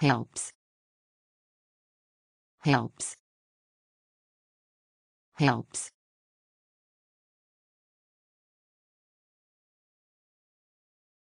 helps helps helps